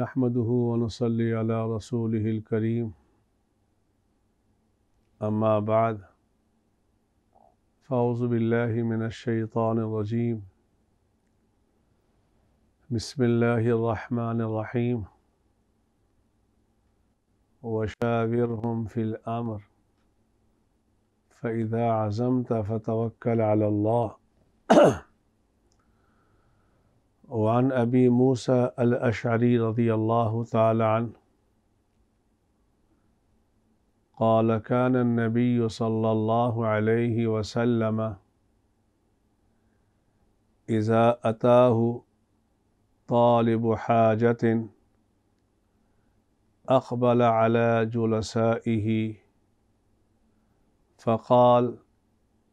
نحمده ونصلي على رسوله الكريم أما بعد فأعوذ بالله من الشيطان الرجيم بسم الله الرحمن الرحيم وشاورهم في الأمر فإذا عزمت فتوكل على الله وعن أبي موسى الأشعري رضي الله تعالى عنه قال كان النبي صلى الله عليه وسلم إذا أتاه طالب حاجة أقبل على جلسائه فقال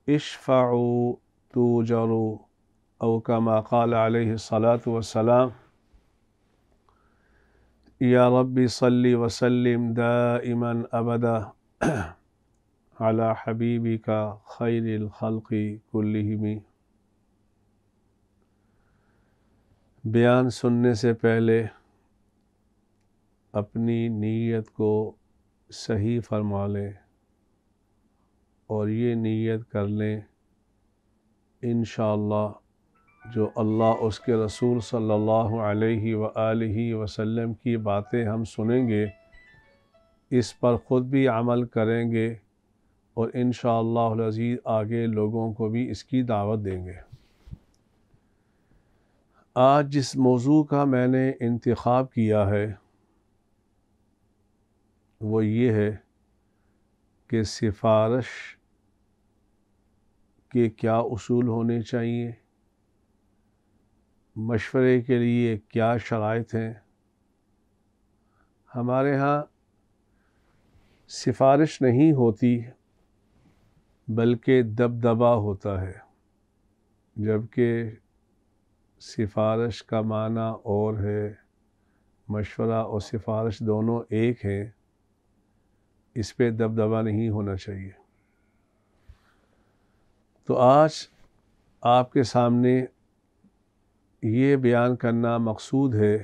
اشفعوا توجروا अवकमा कल सलात या रबी सल्ली वसलम दाइमन अबदा अला हबीबी का खैरखलकी कुल्लिमी बयान सुनने से पहले अपनी नीयत को सही फरमा लें और ये नीयत कर लें इन जो अल्लाह उसके रसूल सल्लल्लाहु अलैहि अलैहि वसल्लम की बातें हम सुनेंगे इस पर ख़ुद भी अमल करेंगे और इन अज़ीज़ आगे लोगों को भी इसकी दावत देंगे आज जिस मौजू का मैंने इंतखब किया है वो ये है कि सिफारश के क्या असूल होने चाहिए मशवरे के लिए क्या शराइ हैं हमारे यहाँ सिफारिश नहीं होती बल्कि दबदबा होता है जबकि सिफ़ारश का माना और है मशवरा और सिफारिश दोनों एक हैं इस पर दबदबा नहीं होना चाहिए तो आज आपके सामने ये बयान करना मकसूद है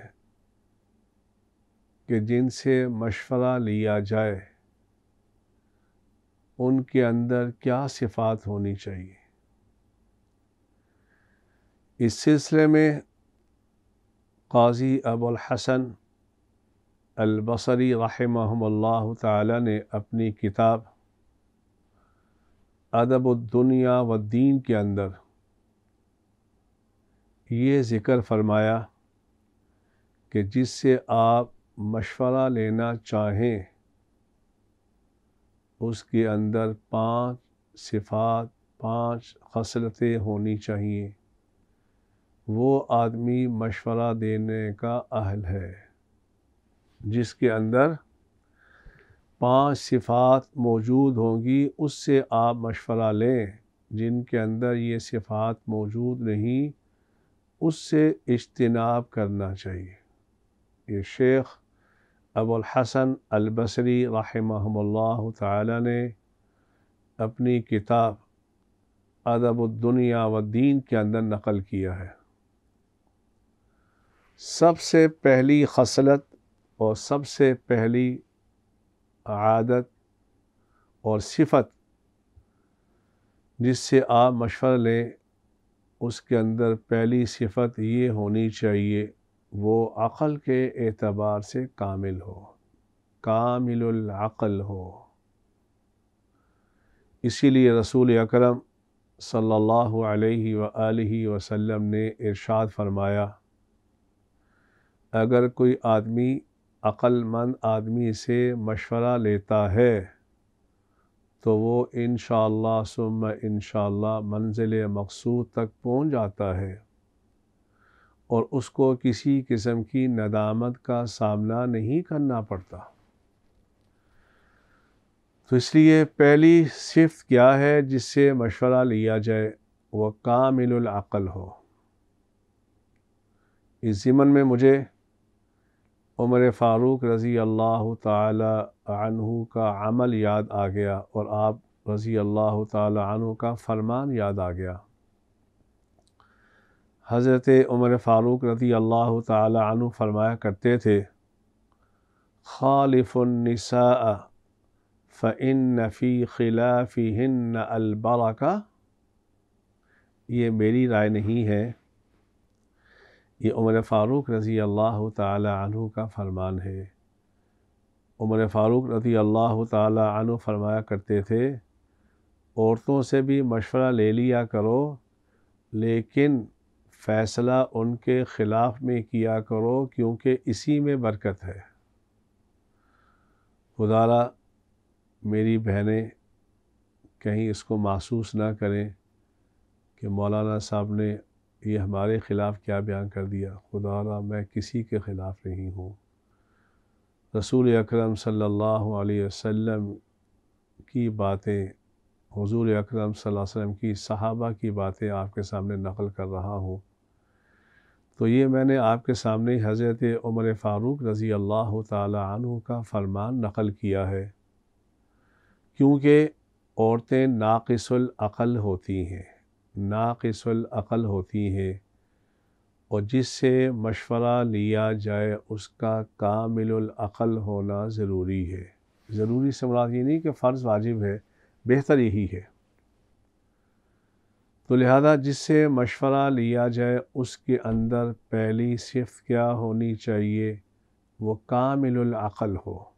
कि जिनसे मशवरा लिया जाए उनके अंदर क्या सिफात होनी चाहिए इस सिलसिले में काजी अबुल हसन अलबसरी रहमल्ला ताला ने अपनी किताब अदब व दीन के अंदर ये ज़िक्र फरमाया कि जिससे आप मशवरा लेना चाहें उसके अंदर पांच सिफात पांच खसलतें होनी चाहिए वो आदमी मशवरा देने का अहल है जिसके अंदर पांच सिफात मौजूद होंगी उससे आप मशवरा लें जिनके अंदर ये सिफात मौजूद नहीं उससे इज्तनाब करना चाहिए ये शेख हसन अलबसरी रहमल्ला ताला ने अपनी किताब अदबुद्दुनिया व दीन के अंदर नकल किया है सबसे पहली खसलत और सबसे पहली आदत और सिफत जिससे आप मशवरा लें उसके अंदर पहली सिफत ये होनी चाहिए वो अक़ल के एतबार से कामिल हो कामिल हो इसीलिए रसूल अकरम सल्लल्लाहु अलैहि अलैहि वसल्लम ने इरशाद फरमाया अगर कोई आदमी अक़लमंद आदमी से मशवरा लेता है तो वो इन शुम इन मंजिल मकसूद तक पहुँच जाता है और उसको किसी किस्म की नदामत का सामना नहीं करना पड़ता तो इसलिए पहली सिफ़ क्या है जिससे मशवरा लिया जाए वह कामिल हो इस ज़िमन में मुझे उमर फ़ारूक रज़ी अल्लाह तहु का अमल याद आ गया और आप रज़ी अल्लाह तहु का फरमान याद आ गया हज़रत उमर फ़ारूक रज़ी अल्लाह तहु फरमाया करते थे खालिफ़नसा फ़िन फ़ी खिला फ़िन का ये मेरी राय नहीं है ये उमर फ़ारूक रज़ी अल्लाह तु का फरमान है उमर फ़ारूक रज़ी अल्लाह तु फरमाया करते थे औरतों से भी मशवरा ले लिया करो लेकिन फ़ैसला उनके ख़िलाफ़ में किया करो क्योंकि इसी में बरकत है ख़ुदा मेरी बहनें कहीं इसको महसूस ना करें कि मौलाना साहब ने ये हमारे ख़िलाफ़ क्या बयान कर दिया खुदा मैं किसी के ख़िलाफ़ नहीं हूँ रसूल अकरम सल्लल्लाहु अलैहि वसल्लम की बातें हुजूर अकरम सल्लल्लाहु अलैहि वसल्लम की सहाबा की बातें आपके सामने नकल कर रहा हूँ तो ये मैंने आपके सामने हज़रत उमर फ़ारूक रज़ी अल्लाह तु का फ़रमान नकल किया है क्योंकि औरतें नाकसलअल होती हैं नाक़सल होती हैं और जिससे मशवरा लिया जाए उसका कामिलकल होना ज़रूरी है ज़रूरी से मुराद ये नहीं कि फ़र्ज़ वाजिब है बेहतर यही है तो लिहाजा जिससे मशवरा लिया जाए उसके अंदर पहली सिफ क्या होनी चाहिए वो कामिलकल हो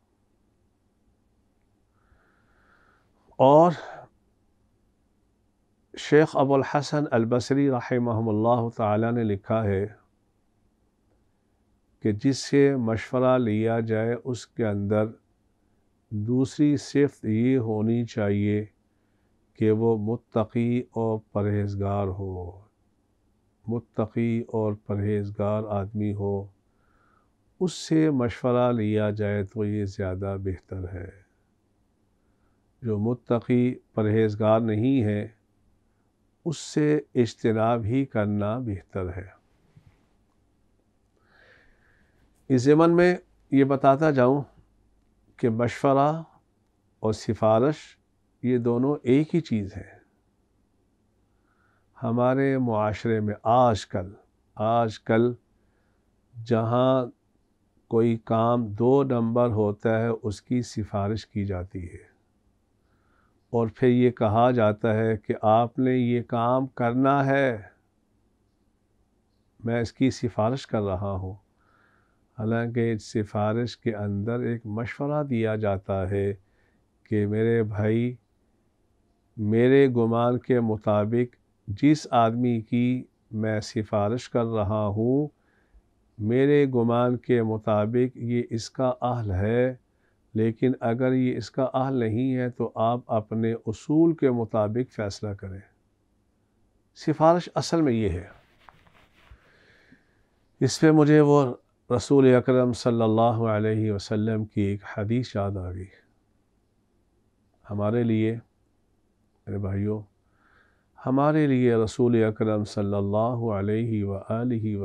और शेख अबुल हसन अलबसरी रहमल्ला ताला ने लिखा है कि जिससे मशवरा लिया जाए उसके अंदर दूसरी सिफ़ ये होनी चाहिए कि वो मुतकी और परहेज़गार हो मुतकी और परहेज़गार आदमी हो उससे मशवरा लिया जाए तो ये ज़्यादा बेहतर है जो मुतकी परहेज़गार नहीं है उससे इज्तनाब ही करना बेहतर है इस ज़मन में ये बताता जाऊँ कि मशवरा और सिफारश ये दोनों एक ही चीज़ है हमारे माशरे में आज कल आज कल जहाँ कोई काम दो नंबर होता है उसकी सिफारिश की जाती है और फिर ये कहा जाता है कि आपने ये काम करना है मैं इसकी सिफारिश कर रहा हूँ हालांकि इस सिफारिश के अंदर एक मशवरा दिया जाता है कि मेरे भाई मेरे गुमान के मुताबिक जिस आदमी की मैं सिफारिश कर रहा हूँ मेरे गुमान के मुताबिक ये इसका अहल है लेकिन अगर ये इसका अहल नहीं है तो आप अपने असूल के मुताबिक फ़ैसला करें सिफारिश असल में ये है इस पर मुझे वो रसूल अकरम सल्लल्लाहु अलैहि वसल्लम की एक हदीस याद आ गई हमारे लिए मेरे भाइयों हमारे लिए रसूल अकरम सल्लल्लाहु अलैहि व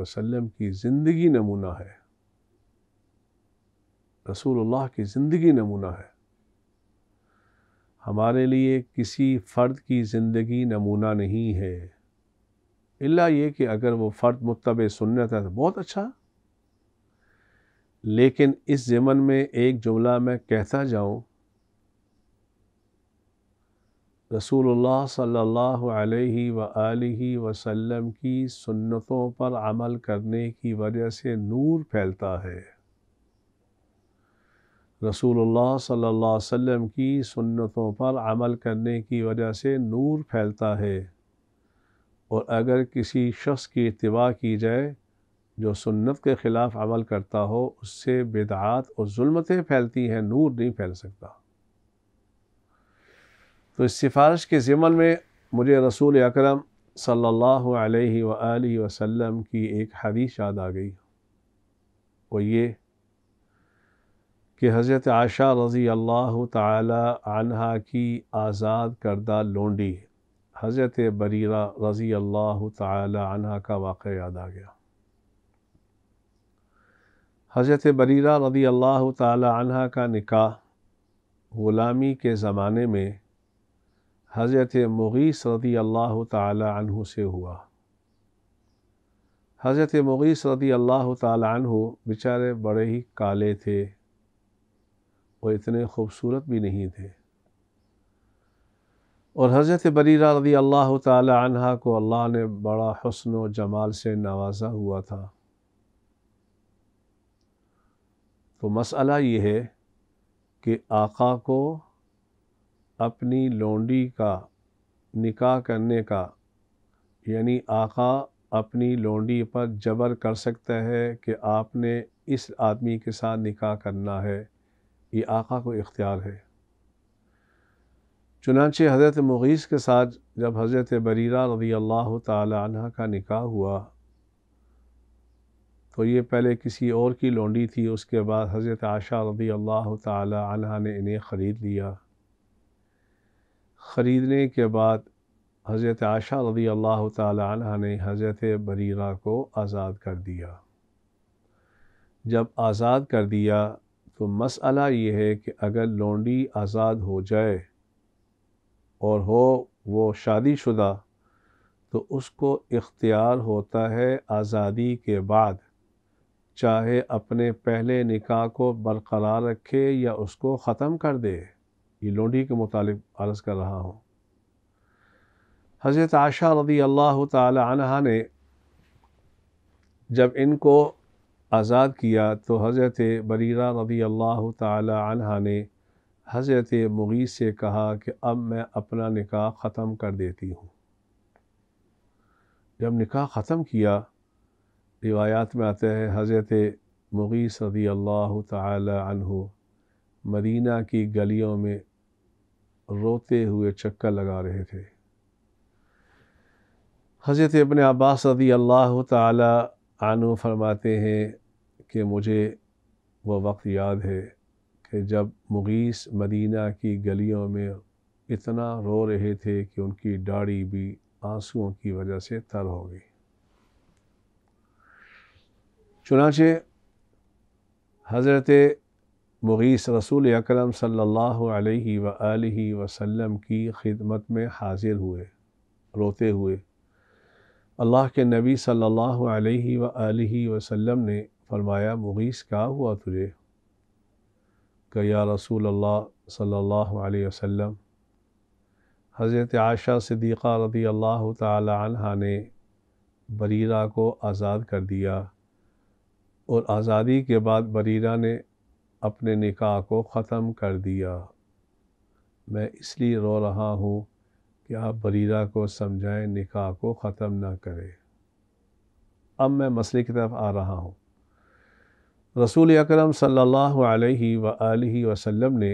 वसल्लम की ज़िंदगी नमूना है रसूलुल्लाह की ज़िंदगी नमूना है हमारे लिए किसी फ़र्द की ज़िंदगी नमूना नहीं है इल्ला ये कि अगर वो फ़र्द मुतब सुन्नत है तो बहुत अच्छा लेकिन इस ज़मन में एक जुमला मैं कहता जाऊँ रसूलुल्लाह सल्लल्लाहु अलैहि वआलैहि वसल्लम की सुन्नतों पर अमल करने की वजह से नूर फैलता है रसूलुल्लाह सल्लल्लाहु अलैहि वसल्लम की सुन्नतों पर अमल करने की वजह से नूर फैलता है और अगर किसी शख्स की इतवा की जाए जो सुन्नत के ख़िलाफ़ अमल करता हो उससे बेदात और जुल्मतें फैलती हैं नूर नहीं फैल सकता तो इस सिफारिश के ज़िमन में मुझे रसूल अकरम सल्लल्लाहु अलैहि वसल्लम की एक हदीस याद आ गई और ये कि हज़रत आशा रज़ी अल्लाह तहा की आज़ाद करदा लोंडी हज़रत बरीरा रज़ी अल्लाह तहा का वाक़ याद आ गया हज़रत बरीरा रजी अल्लाह तहा का निकाह ग़ुलामी के ज़माने में हज़रत मुगीस रदी अल्लाह तहु से हुआ हज़रत मुगीस रदी अल्लाह तहु बेचारे बड़े ही काले थे वो इतने खूबसूरत भी नहीं थे और हज़रत बरीरा रदी अल्लाह तहा को अल्लाह ने बड़ा हसन व जमाल से नवाजा हुआ था तो मसला ये है कि आका को अपनी लोंडी का निकाह करने का यानी आका अपनी लोंडी पर जबर कर सकता है कि आपने इस आदमी के साथ निकाह करना है ये आका को इख्तियार है चुनानचे हज़रत मुगीस के साथ जब हज़रत बरीरा रदी अल्लाह तह का निकाह हुआ तो ये पहले किसी और की लोंडी थी उसके बाद हज़रत आशा रदी अल्लाह तह ने इन्हें ख़रीद लिया ख़रीदने के बाद हज़रत आशा रदी अल्लाह तह ने हज़रत बरीरा को आज़ाद कर दिया जब आज़ाद कर दिया तो मसला ये है कि अगर लोंडी आज़ाद हो जाए और हो वो शादीशुदा तो उसको इख्तियार होता है आज़ादी के बाद चाहे अपने पहले निकाह को बरकरार रखे या उसको ख़त्म कर दे ये लोंडी के मुतालिक अर्ज़ कर रहा हूँ हज़रत आशा रदी अल्लाह तह ने जब इनको आज़ाद किया तो हज़रत बरीरा रदी अल्लाह तहा ने हज़रत मुगी से कहा कि अब मैं अपना निकाह ख़त्म कर देती हूँ जब निकाह ख़त्म किया रिवायात में आता है हज़रत मुगी रदी अल्लाह तहु मदीना की गलियों में रोते हुए चक्कर लगा रहे थे हज़रत अपने अब्बास रदी अल्लाह तु फरमाते हैं कि मुझे वह वक्त याद है कि जब मुगीस मदीना की गलियों में इतना रो रहे थे कि उनकी दाढ़ी भी आंसुओं की वजह से तर हो गई चुनाचे हज़रत मुगीस रसूल अकरम सल्लल्लाहु अलैहि व आलिहि वसल्लम की खिदमत में हाजिर हुए रोते हुए अल्लाह के नबी सल्लल्लाहु अलैहि व आलिहि वसल्लम ने फरमाया मुगीस क्या हुआ तुझे कि या रसूल अल्लाह सल्लल्लाहु अलैहि वसल्लम हज़रत आयशा सिद्दीक़ा रदी अल्लाह तहा ने बरीरा को आज़ाद कर दिया और आज़ादी के बाद बरीरा ने अपने निकाह को ख़त्म कर दिया मैं इसलिए रो रहा हूँ कि आप बरीरा को समझाएं निकाह को ख़त्म ना करें अब मैं मसले की तरफ आ रहा हूँ रसूल अकरम सल्लल्लाहु अलैहि वसल्लम ने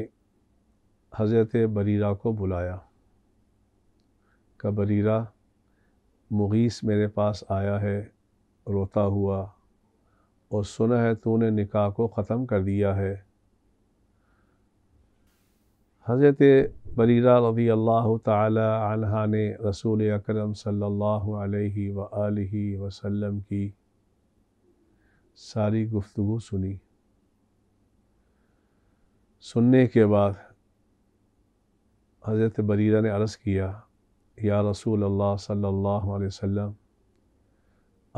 हज़रत बरीरा को बुलाया का बरीरा मुगीस मेरे पास आया है रोता हुआ और सुना है तूने निकाह को ख़त्म कर दिया है हज़रत बरीरा रबी अल्लाह तहा ने रसूल अकरम सल्लल्लाहु अलैहि व वसल्लम की सारी गुफ्तगु सुनी सुनने के बाद हज़रत बरीरा ने अर्ज़ किया या रसूल अल्लाह सल्लल्लाहु अलैहि वसल्लम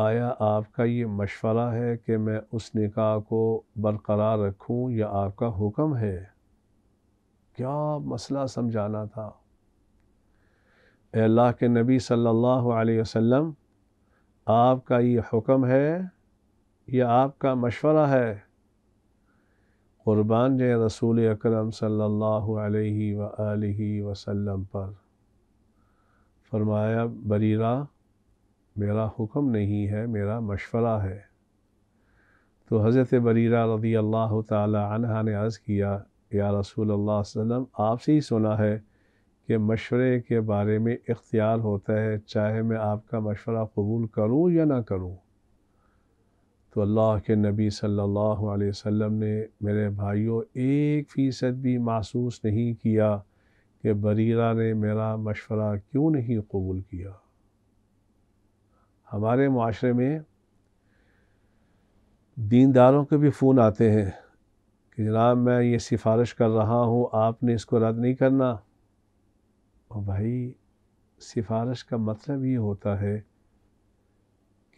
आया आपका ये मशवरा है कि मैं उस निकाह को बरकरार रखूं या आपका हुक्म है क्या मसला समझाना था अल्लाह के नबी सल्लल्लाहु अलैहि वसल्लम आपका ये हुक्म है यह आपका मशवरा है क़ुरबान दें रसूल अक्रम सल्लल्लाहु अलैहि पर फरमाया बरीरा मेरा हुक्म नहीं है मेरा मशवरा है तो हज़रत बरीरा रदी अल्लाह तह ने आज किया या रसूल अल्लाह वसल्लम आपसे ही सुना है कि मशवरे के बारे में इख्तियार होता है चाहे मैं आपका मशवरा कबूल करूँ या ना करूँ तो अल्लाह के नबी सल्लल्लाहु अलैहि वसल्लम ने मेरे भाइयों एक फ़ीसद भी महसूस नहीं किया कि बरीरा ने मेरा मशवरा क्यों नहीं कबूल किया हमारे माशरे में दीनदारों के भी फ़ोन आते हैं कि जनाब मैं ये सिफारिश कर रहा हूँ आपने इसको रद्द नहीं करना और भाई सिफारिश का मतलब ये होता है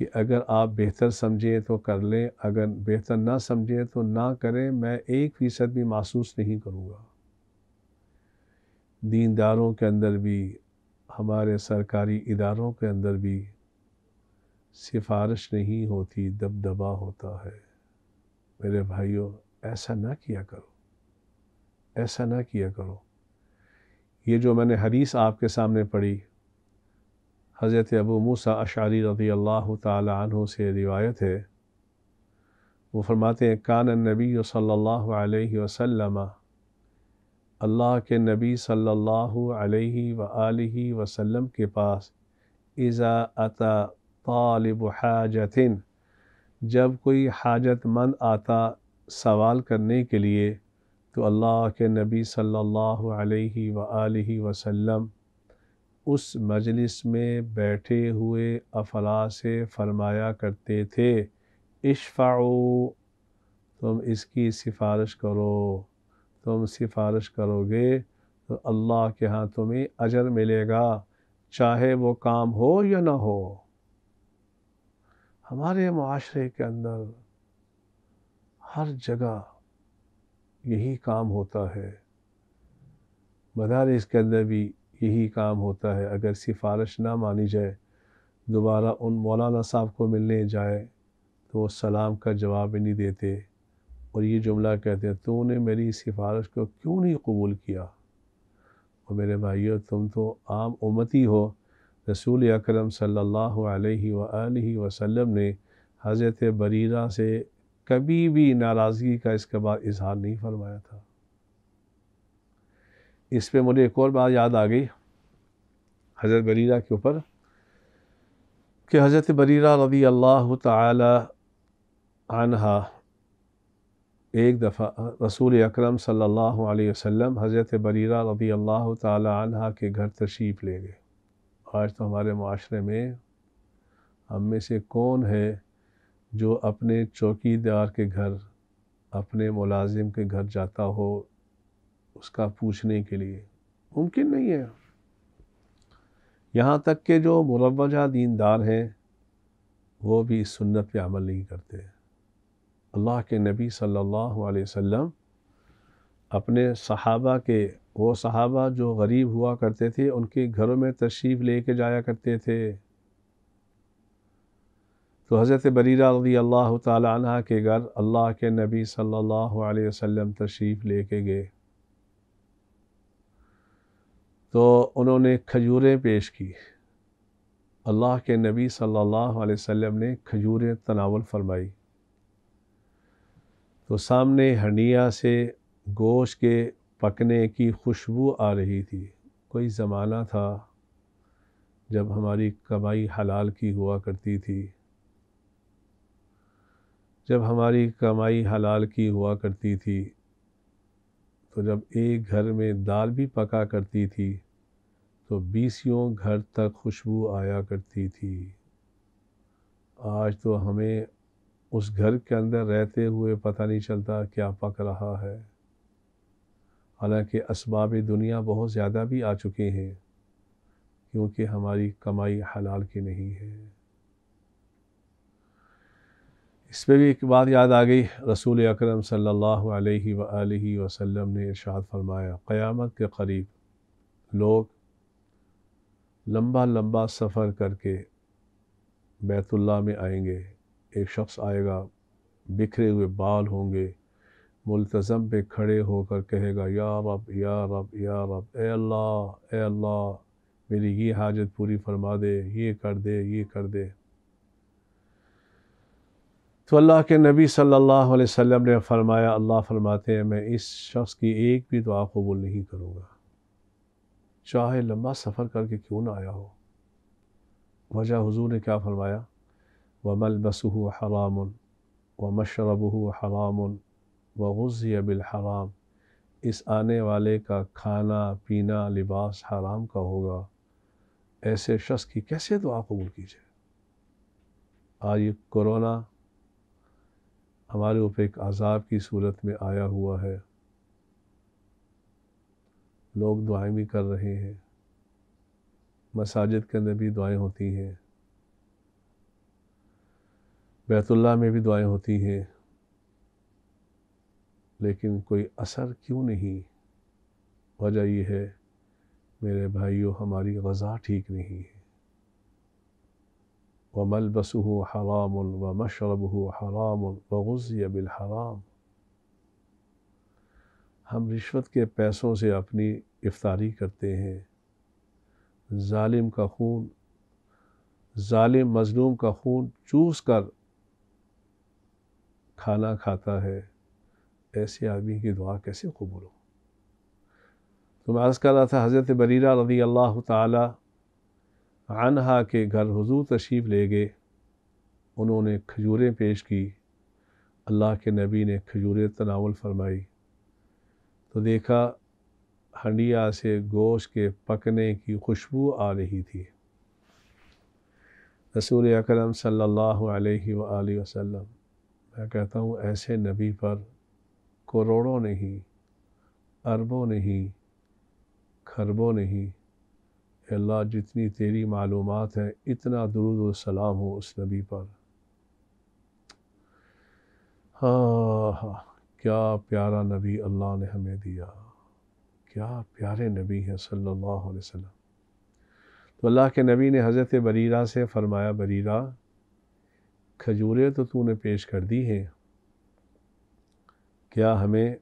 कि अगर आप बेहतर समझें तो कर लें अगर बेहतर ना समझें तो ना करें मैं एक फ़ीसद भी महसूस नहीं करूँगा दीनदारों के अंदर भी हमारे सरकारी इदारों के अंदर भी सिफारिश नहीं होती दबदबा होता है मेरे भाइयों ऐसा ना किया करो ऐसा ना किया करो ये जो मैंने हदीस आपके सामने पढ़ी हज़रत अबू मूसा अशारी रदी अल्लाह तह से रिवायत है वो फरमाते हैं कान नबी सल्लल्लाहु अलैहि वसल्लम अल्लाह के नबी सल्लल्लाहु अलैहि व आलिहि वसल्लम के पास इज़ा अता तालिब हाजतिन जब कोई हाजतमंद आता सवाल करने के लिए तो अल्लाह के नबी सल्लल्लाहु अलैहि व आलिहि वसल्लम उस मजलिस में बैठे हुए अफला से फरमाया करते थे इशफ़ाओ तुम इसकी सिफारिश करो तुम सिफारिश करोगे तो अल्लाह के यहाँ तुम्हें अजर मिलेगा चाहे वो काम हो या ना हो हमारे माशरे के अंदर हर जगह यही काम होता है मदारस के अंदर भी यही काम होता है अगर सिफारिश ना मानी जाए दोबारा उन मौलाना साहब को मिलने जाए तो वो सलाम का जवाब ही नहीं देते और ये जुमला कहते हैं तूने मेरी सिफारिश को क्यों नहीं कबूल किया और मेरे भाइयों तुम तो आम उमती हो रसूल अकरम सल्लल्लाहु अलैहि अलैहि वसल्लम ने हज़रत बरीरा से कभी भी नाराज़गी का इसके बाद इजहार नहीं फरमाया था इस पे मुझे एक और बात याद आ गई हज़रत बरीरा के ऊपर कि हज़रत बरीरा रदी अल्लाह तहा एक दफ़ा रसूल अकरम सल्लल्लाहु अलैहि वसल्लम हज़रत बरीरा रदी अल्लाह तहा के घर तशरीफ़ ले गए आज तो हमारे माशरे में हम में से कौन है जो अपने चौकीदार के घर अपने मुलाजिम के घर जाता हो उसका पूछने के लिए मुमकिन नहीं है यहाँ तक के जो मुरवजा दीनदार हैं वो भी इस सुन्नत पे अमल नहीं करते अल्लाह के नबी सल्लल्लाहु अलैहि वसल्लम अपने सहाबा के वो सहाबा जो गरीब हुआ करते थे उनके घरों में तशरीफ़ ले के जाया करते थे तो हज़रत बरीरा रदी अल्लाह तह के घर अल्लाह के नबी सल्लल्लाहु अलैहि वसल्लम तशरीफ़ ले के गए तो उन्होंने खजूरें पेश की अल्लाह के नबी सल्लल्लाहु अलैहि वसल्लम ने खजूरें तनावल फरमाई तो सामने हंडिया से गोश के पकने की खुशबू आ रही थी कोई ज़माना था जब हमारी कमाई हलाल की हुआ करती थी जब हमारी कमाई हलाल की हुआ करती थी तो जब एक घर में दाल भी पका करती थी तो बीसियों घर तक खुशबू आया करती थी आज तो हमें उस घर के अंदर रहते हुए पता नहीं चलता क्या पक रहा है हालांकि इसबाब दुनिया बहुत ज़्यादा भी आ चुके हैं क्योंकि हमारी कमाई हलाल की नहीं है इस पर भी एक बात याद आ गई रसूल अकरम सम ने इरशाद फरमाया क़यामत के करीब लोग लंबा लंबा सफ़र करके बैतुल्ला में आएंगे एक शख्स आएगा बिखरे हुए बाल होंगे मुलतज़म पे खड़े होकर कहेगा या रब या रब या रब ए अल्लाह ए अल्लाह मेरी ये हाजत पूरी फरमा दे ये कर दे ये कर दे तो अल्लाह के नबी सल्लल्लाहु अलैहि वसल्लम ने फरमाया अल्लाह फरमाते हैं मैं इस शख्स की एक भी दुआ कबूल नहीं करूँगा चाहे लंबा सफ़र करके क्यों ना आया हो वजह हुजूर ने क्या फरमाया व मलबसू हराम व मशरबू हराम व बिल बिलहराम इस आने वाले का खाना पीना लिबास हराम का होगा ऐसे शख्स की कैसे दुआ कबूल कीजिए आज ये कोरोना हमारे ऊपर एक अज़ाब की सूरत में आया हुआ है लोग दुआएं भी कर रहे हैं मसाजिद के अंदर भी दुआएं होती हैं बैतुल्ला में भी दुआएं होती हैं लेकिन कोई असर क्यों नहीं वजह यह है मेरे भाइयों हमारी गज़ा ठीक नहीं है व मलबसह हराम व मशरबह हराम व गज़िया बिलहराम हम रिश्वत के पैसों से अपनी इफ्तारी करते हैं जालिम का खून जालिम मजलूम का खून चूस कर खाना खाता है ऐसे आदमी की दुआ कैसे कबूल हो तो मैं अर्ज़ कर रहा था हज़रत बरीरा रदी अल्लाह ताली अनहा के घर हुजूर तशरीफ़ ले गए उन्होंने खजूरें पेश की अल्लाह के नबी ने खजूरें तनावल फरमाई तो देखा हंडिया से गोश के पकने की खुशबू आ रही थी रसूल अकरम सल्लल्लाहु अलैहि वसल्लम मैं कहता हूँ ऐसे नबी पर करोड़ों नहीं अरबों नहीं खरबों नहीं अल्लाह जितनी तेरी मालूम है इतना दरुद सलाम हो उस नबी पर हाँ हाँ क्या प्यारा नबी अल्लाह ने हमें दिया क्या प्यारे नबी हैं सल्लल्लाहु अलैहि वसल्लम तो अल्लाह के नबी ने हज़रत बरीरा से फ़रमाया बरीरा खजूरें तो तूने पेश कर दी हैं क्या हमें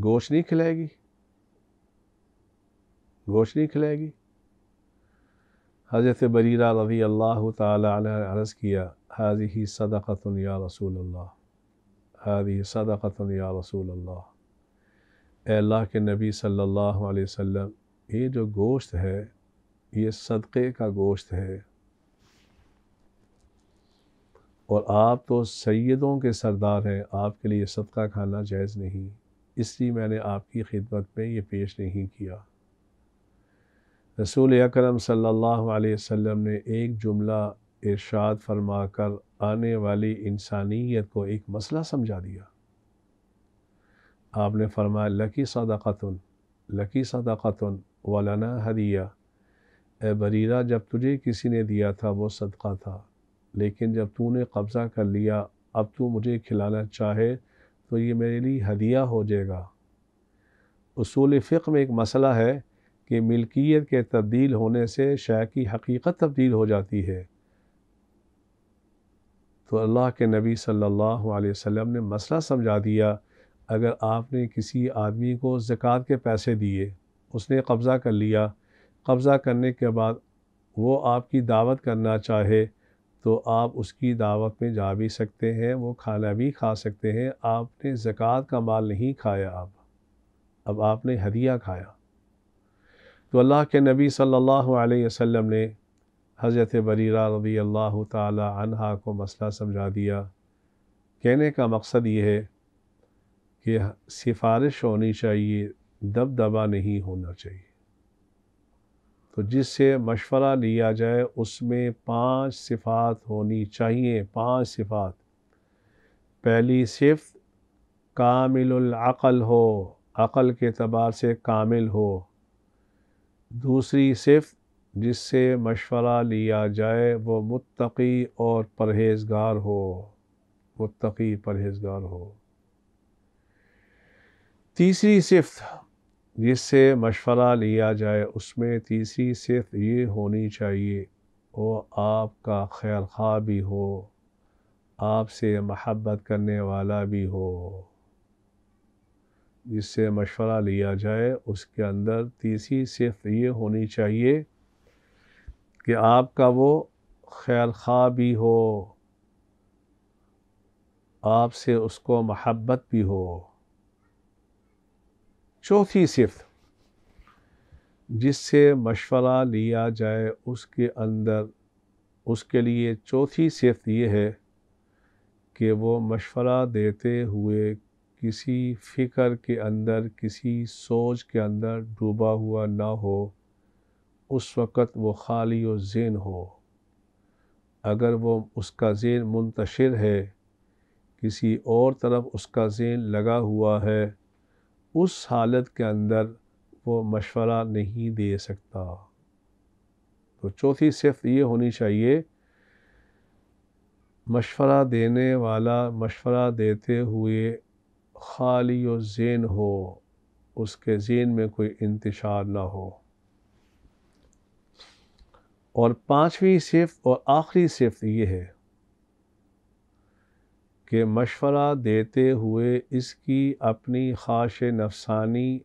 गोश्त नहीं खिलाएगी गोश्त नहीं खिलाएगी हज़रत बरीरा रवी अल्लाह तरज़ किया हाजी ही या रसूल अल्लाह हाजी सदाक़तन या रसूल अल्लाह अल्लाह के नबी सल्लल्लाहु अलैहि वसल्लम ये जो गोश्त है ये सदक़े का गोश्त है और आप तो सैदों के सरदार हैं आपके लिए सदका खाना जायज़ नहीं इसलिए मैंने आपकी खिदमत में ये पेश नहीं किया रसूल अकरम सल्लल्लाहु अलैहि वसल्लम ने एक जुमला इरशाद फरमाकर आने वाली इंसानियत को एक मसला समझा दिया आपने फरमाया लकी खतुन लकी खतुन वालाना हदिया ए बरीरा जब तुझे किसी ने दिया था वो सदका था लेकिन जब तूने कब्ज़ा कर लिया अब तू मुझे खिलाना चाहे तो ये मेरे लिए हदिया हो जाएगा उसूल फ़िक्र में एक मसला है कि मिल्कियत के तब्दील होने से शय की हकीकत तब्दील हो जाती है तो अल्लाह के नबी सल्लल्लाहु अलैहि वसल्लम ने मसला समझा दिया अगर आपने किसी आदमी को ज़क़़त के पैसे दिए उसने कब्ज़ा कर लिया कब्ज़ा करने के बाद वो आपकी दावत करना चाहे तो आप उसकी दावत में जा भी सकते हैं वो खाना भी खा सकते हैं आपने ज़क़़त का माल नहीं खाया अब अब आपने हदिया खाया तो अल्लाह के नबी सल्लल्लाहु अलैहि वसल्लम ने हज़रत बरीरा रदी अल्लाह तहा को मसला समझा दिया कहने का मकसद ये है कि सिफारिश होनी चाहिए दबदबा नहीं होना चाहिए तो जिससे मशवरा लिया जाए उसमें पांच सिफात होनी चाहिए पांच सिफात पहली सिफ कामिल अक़ल हो अक़ल के तबार से कामिल हो दूसरी सिफ जिससे मशवरा लिया जाए वो मुत्तकी और परहेजगार हो मुत्तकी परहेजगार हो तीसरी सिफ जिससे मशवरा लिया जाए उसमें तीसरी सिफ़ ये होनी चाहिए वो आपका खैर खा भी हो आपसे महब्बत करने वाला भी हो जिससे मशवरा लिया जाए उसके अंदर तीसरी सिर्फ ये होनी चाहिए कि आपका वो खैर खा भी हो आपसे उसको महब्बत भी हो चौथी सिर्फ जिससे मशवरा लिया जाए उसके अंदर उसके लिए चौथी सिर्फ ये है कि वो मशवरा देते हुए किसी फ़िक्र के अंदर किसी सोच के अंदर डूबा हुआ ना हो उस वक़्त वो खाली और जेन हो अगर वो उसका जेन मुंतशर है किसी और तरफ उसका जेन लगा हुआ है उस हालत के अंदर वो मशवरा नहीं दे सकता तो चौथी सिर्फ ये होनी चाहिए मशवरा देने वाला मशवरा देते हुए खाली व जेन हो उसके जेन में कोई इंतशार ना हो और पांचवी सिफ और आखिरी सिफ ये है कि मशवरा देते हुए इसकी अपनी ख्वाश नफसानी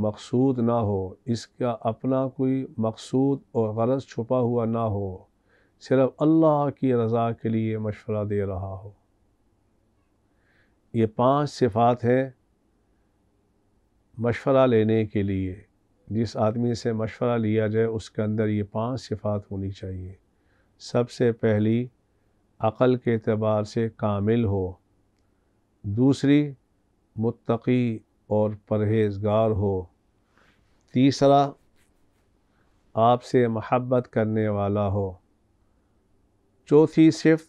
मकसूद ना हो इसका अपना कोई मकसूद और गरज छुपा हुआ ना हो सिर्फ़ अल्लाह की रज़ा के लिए मशवरा दे रहा हो ये पांच सिफात हैं मशवरा लेने के लिए जिस आदमी से मशवरा लिया जाए उसके अंदर ये पांच सिफात होनी चाहिए सबसे पहली अक़ल के अतबार से कामिल हो दूसरी मुत्तकी और परहेजगार हो तीसरा आपसे महब्बत करने वाला हो चौथी सिफ़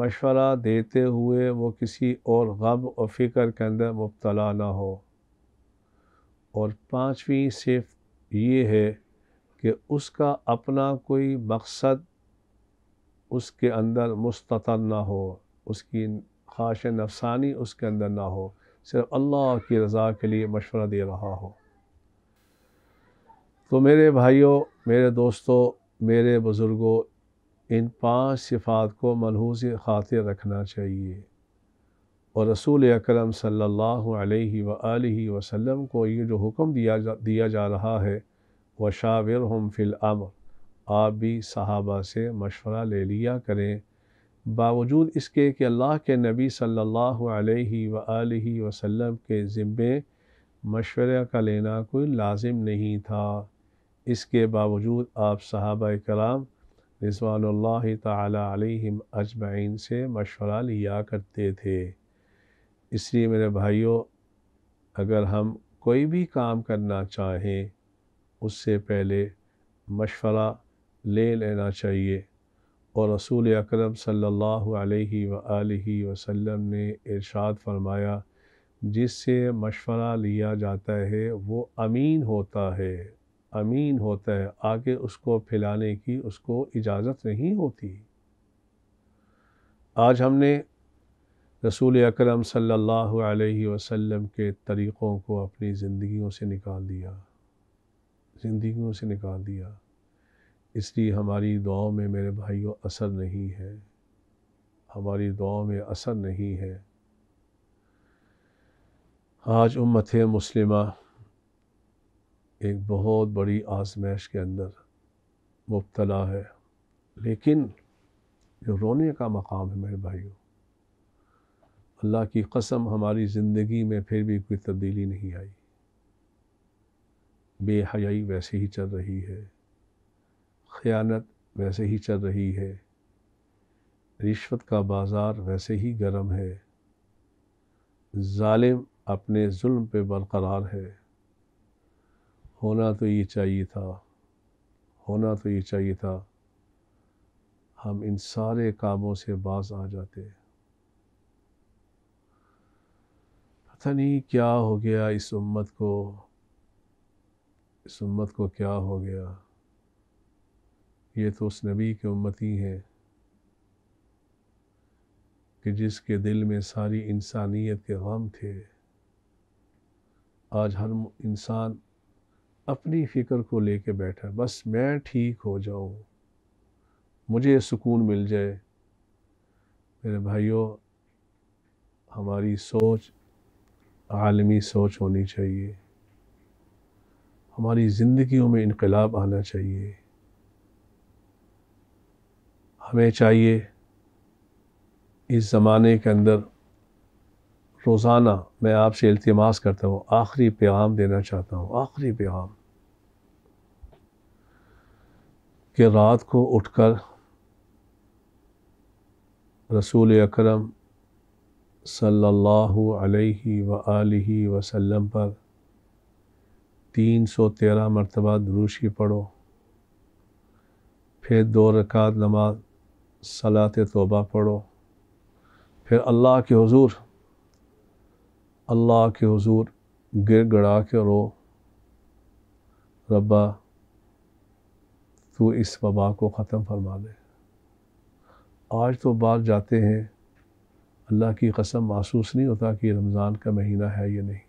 मशवरा देते हुए वो किसी और गम और फ़िक्र के अंदर मुबतला ना हो और पाँचवीं सिर्फ ये है कि उसका अपना कोई मकसद उसके अंदर मुस्तर ना हो उसकी ख़्वाश नफसानी उसके अंदर ना हो सिर्फ अल्लाह की रज़ा के लिए मशवरा दे रहा हो तो मेरे भाइयों मेरे दोस्तों मेरे बुज़ुर्गों इन पांच सिफ़ात को मलहूज ख़ातिर रखना चाहिए और रसूल अकरम सल्लल्लाहु अलैहि अलैहि वसल्लम को ये जो हुक्म दिया जा दिया जा रहा है व शाविर हम फिल अमर आप भी सहाबा से मशवरा ले लिया करें बावजूद इसके कि अल्लाह के नबी सल्लल्लाहु अलैहि अलैहि वसल्लम के ज़िम्मे मशवरे का लेना कोई लाजिम नहीं था इसके बावजूद आप सहाबा कराम रिजवान तम अजमैन से मशवरा लिया करते थे इसलिए मेरे भाइयों अगर हम कोई भी काम करना चाहें उससे पहले मशवरा ले लेना चाहिए और रसूल अक्रम सल्लल्लाहु अलैहि ने इर्शाद फरमाया जिससे मशवरा लिया जाता है वो अमीन होता है अमीन होता है आगे उसको फैलाने की उसको इजाज़त नहीं होती आज हमने रसूल अकरम सल्लल्लाहु अलैहि वसल्लम के तरीक़ों को अपनी ज़िंदगियों से निकाल दिया ज़िंदगियों से निकाल दिया इसलिए हमारी दुआओं में मेरे भाइयों असर नहीं है हमारी दुआओं में असर नहीं है आज उम्मत मुस्लिमा एक बहुत बड़ी आजमाइश के अंदर मुबतला है लेकिन जो रोने का मकाम है मेरे भाइयों अल्लाह की कसम हमारी ज़िंदगी में फिर भी कोई तब्दीली नहीं आई बेहयाई वैसे ही चल रही है ख़यानत वैसे ही चल रही है रिश्वत का बाज़ार वैसे ही गर्म है ालिम अपने जुल्म पे बरकरार है होना तो ये चाहिए था होना तो ये चाहिए था हम इन सारे कामों से बाज आ जाते पता नहीं क्या हो गया इस उम्मत को इस उम्मत को क्या हो गया ये तो उस नबी के उम्मती है कि जिसके दिल में सारी इंसानियत के गम थे आज हर इंसान अपनी फ़िक्र को लेके बैठा बस मैं ठीक हो जाऊं मुझे सुकून मिल जाए मेरे भाइयों हमारी सोच आलमी सोच होनी चाहिए हमारी ज़िंदगियों में इनकलाब आना चाहिए हमें चाहिए इस ज़माने के अंदर रोज़ाना मैं आपसे अल्तमास करता हूँ आखिरी पैगाम देना चाहता हूँ आखिरी पैगाम कि रात को उठकर रसूल अकरम सल्लल्लाहु अलैहि व आलिहि वसल्लम पर तीन सौ तेरह मरतबा दरूशी पढ़ो फिर दो रकात नमाज सलात तोबा पढ़ो फिर अल्लाह के हजूर अल्लाह के हजूर गिर गड़ा के रो रब्बा तो इस वबा को ख़त्म फरमा दे आज तो बाहर जाते हैं अल्लाह की कसम महसूस नहीं होता कि रमज़ान का महीना है या नहीं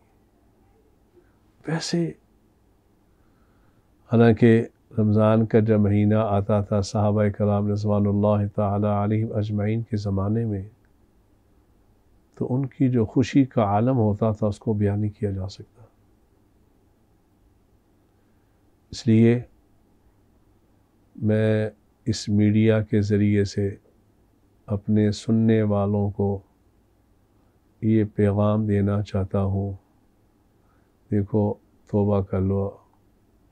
वैसे हालांकि रमज़ान का जब महीना आता था साहब कराम रजवान तजमैन के ज़माने में तो उनकी जो खुशी का आलम होता था उसको बयान नहीं किया जा सकता इसलिए मैं इस मीडिया के ज़रिए से अपने सुनने वालों को ये पैगाम देना चाहता हूँ देखो तोबा कर लो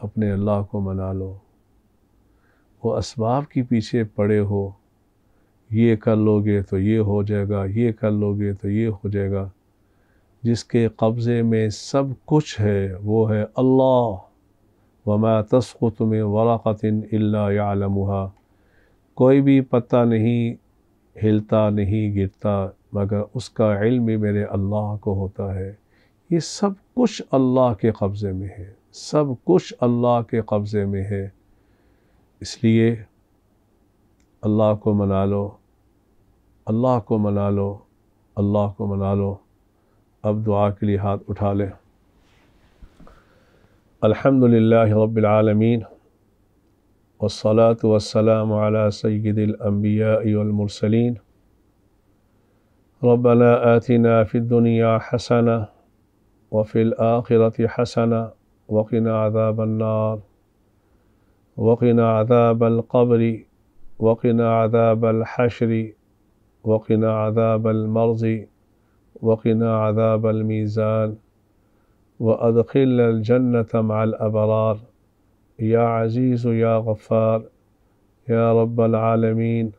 अपने अल्लाह को मना लो वो इसबाब के पीछे पड़े हो ये कर लोगे तो ये हो जाएगा ये कर लोगे तो ये हो जाएगा जिसके कब्ज़े में सब कुछ है वो है अल्लाह वमा तस्को तुम्हें वलाक़तिन अल्लामहा कोई भी पता नहीं हिलता नहीं गिरता मगर उसका इल्म ही मेरे अल्लाह को होता है ये सब कुछ अल्लाह के कब्ज़े में है सब कुछ अल्लाह के कब्ज़े में है इसलिए अल्लाह को मना लो اللہ کو منا لو اللہ کو منا لو اب دعا کے لیے ہاتھ اٹھا لیں الحمد للہ رب العالمین والصلاة والسلام على سيد الأنبياء والمرسلين ربنا آتنا في الدنيا حسنة وفي الآخرة حسنة وقنا عذاب النار وقنا عذاب القبر وقنا عذاب الحشر وقنا عذاب المرض وقنا عذاب الميزان وأدخلنا الجنة مع الأبرار يا عزيز يا غفار يا رب العالمين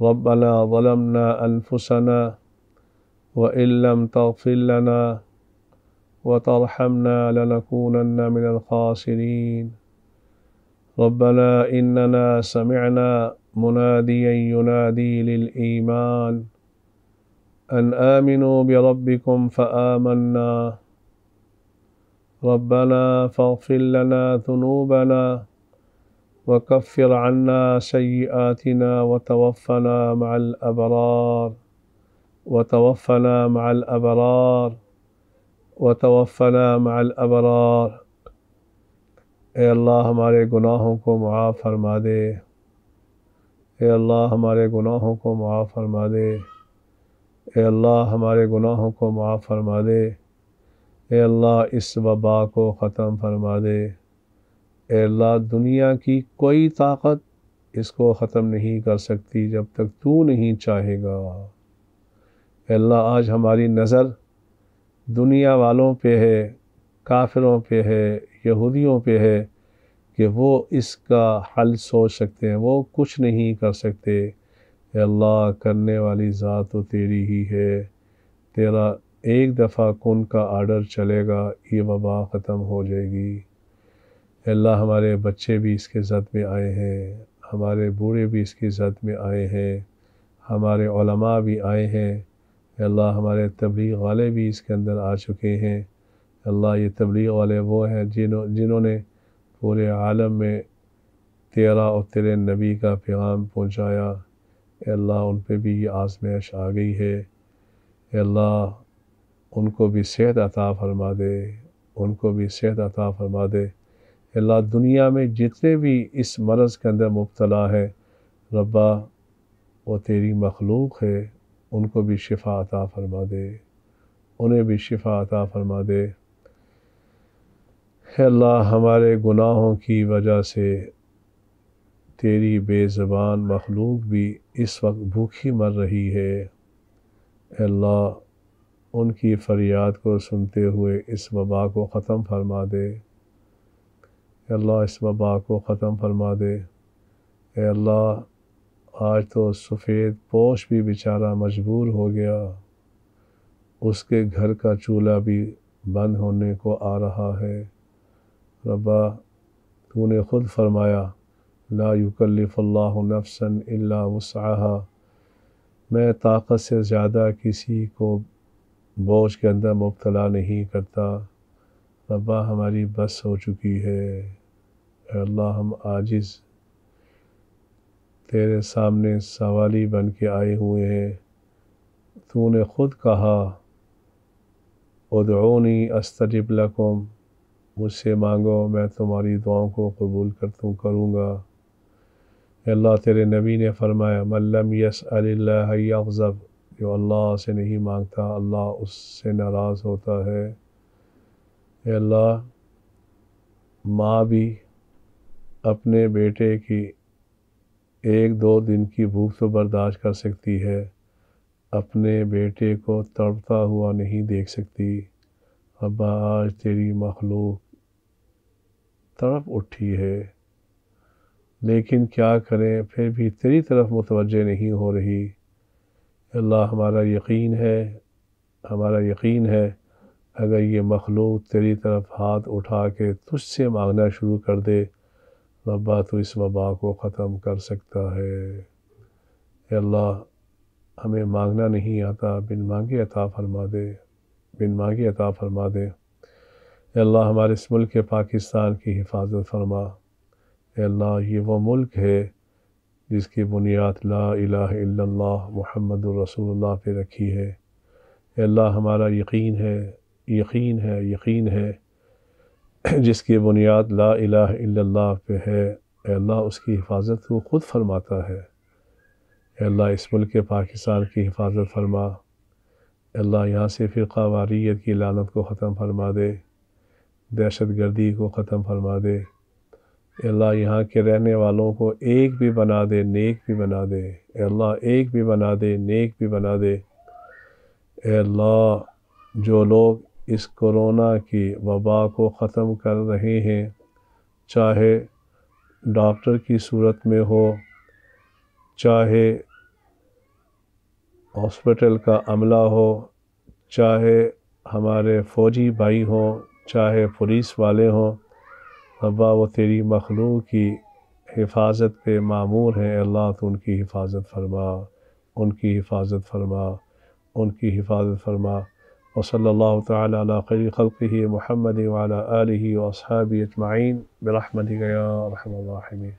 ربنا ظلمنا أنفسنا وإن لم تغفر لنا وترحمنا لنكونن من الخاسرين ربنا إننا سمعنا مناديا ينادي للإيمان أن آمنوا بربكم فآمنا ربنا فاغفر لنا ذنوبنا وكفر عنا سيئاتنا وتوفنا مع الأبرار وتوفنا مع الأبرار وتوفنا مع الأبرار اے اللہ ہمارے گناہوں کو معاف فرما دے ए अल्लाह हमारे गुनाहों को माफ़ फरमा दे ए अल्लाह हमारे गुनाहों को माफ़ फरमा दे ए अल्लाह इस वबा को ख़त्म फरमा दे ए अल्लाह दुनिया की कोई ताकत इसको ख़त्म नहीं कर सकती जब तक तू नहीं चाहेगा अल्लाह आज हमारी नज़र दुनिया वालों पे है काफिरों पे है यहूदियों पे है कि वो इसका हल सोच सकते हैं वो कुछ नहीं कर सकते अल्लाह करने वाली ज़ात तो तेरी ही है तेरा एक दफ़ा कौन का आर्डर चलेगा ये वबा ख़त्म हो जाएगी अल्लाह हमारे बच्चे भी इसके ज़द में आए हैं हमारे बूढ़े भी इसकी ज़द में आए हैं हमारे ओलमा भी आए हैं अल्लाह हमारे तबलीग वाले भी इसके अंदर आ चुके हैं अल्लाह ये तबलीग वाले वो हैं जिन्हों जिन्होंने पूरे आलम में तेरा और तेरे नबी का पैगाम पहुँचाया अल्लाह उन पर भी ये आजमाइश आ गई है अल्लाह उनको भी सेहत अता फरमा दे उनको भी सेहत अता फरमा दे अल्लाह दुनिया में जितने भी इस मरज़ के अंदर मुबतला है रब्बा वो तेरी मखलूक है उनको भी शिफा अता फरमा दे उन्हें भी शिफा अता फरमा दे है अल्लाह हमारे गुनाहों की वजह से तेरी बेज़बान मखलूक भी इस वक्त भूखी मर रही है अल्लाह उनकी फरियाद को सुनते हुए इस वबा को ख़त्म फरमा दे अल्लाह इस वबा को ख़त्म फरमा दे अल्लाह आज तो सफ़ेद पोश भी बेचारा मजबूर हो गया उसके घर का चूल्हा भी बंद होने को आ रहा है रबा तूने ख़ुद फरमाया ला युकल्लफ़ल्लाहु नफसन इल्ला वसाहा मैं ताकत से ज़्यादा किसी को बोझ के अंदर मुबतला नहीं करता रबा हमारी बस हो चुकी है अल्लाह हम आजिज़ तेरे सामने सवाली बन के आए हुए हैं तूने ख़ुद कहा उदोनी अस्तजब लकुम मुझसे मांगो मैं तुम्हारी दुआओं को कबूल कर तू करूँगा अल्लाह तेरे नबी ने फरमाया मल्लम यस अल्लाजब जो अल्लाह से नहीं मांगता अल्लाह उससे नाराज़ होता है अल्लाह माँ भी अपने बेटे की एक दो दिन की भूख तो बर्दाश्त कर सकती है अपने बेटे को तड़पता हुआ नहीं देख सकती अब आज तेरी मखलूक तड़प उठी है लेकिन क्या करें फिर भी तेरी तरफ मुतवजह नहीं हो रही अल्लाह हमारा यकीन है हमारा यकीन है अगर ये मखलूक तेरी तरफ हाथ उठा के तुझसे मांगना शुरू कर दे रब्बा तो इस वबा को ख़त्म कर सकता है अल्लाह हमें मांगना नहीं आता बिन मांगे अता फरमा दे बिन मांगे अता फरमा दे अल्लाह हमारे इस मुल्क पाकिस्तान की हिफाजत फरमा अल्लाह ये वो मुल्क है जिसकी बुनियाद ला अला मोहम्मद रसूलुल्लाह पे रखी है अल्लाह हमारा यकीन है यकीन है यकीन है जिसकी बुनियाद ला अला पे है अल्लाह उसकी हिफाजत को ख़ुद फरमाता है अल्लाह इस मुल्क पाकिस्तान की हिफाजत फरमा अल्लाह यहाँ से फ़िरका वारीत की लानत को ख़त्म फरमा दे दहशत गर्दी को ख़त्म फरमा दे अल्लाह यहाँ के रहने वालों को एक भी बना दे नेक भी बना दे अल्लाह एक भी बना दे नेक भी बना दे अल्लाह जो लोग इस कोरोना की वबा को ख़त्म कर रहे हैं चाहे डॉक्टर की सूरत में हो चाहे हॉस्पिटल का अमला हो चाहे हमारे फ़ौजी भाई हों चाहे पुलिस वाले हों रब्बा वो तेरी मखलू की हिफाजत पे मामूर हैं अल्लाह तो उनकी हिफाजत फरमा उनकी हिफाजत फरमा उनकी हिफाजत फरमा वसल्ला तरी खल महमद वाली वसहाबी अजमाइन बरहमद गया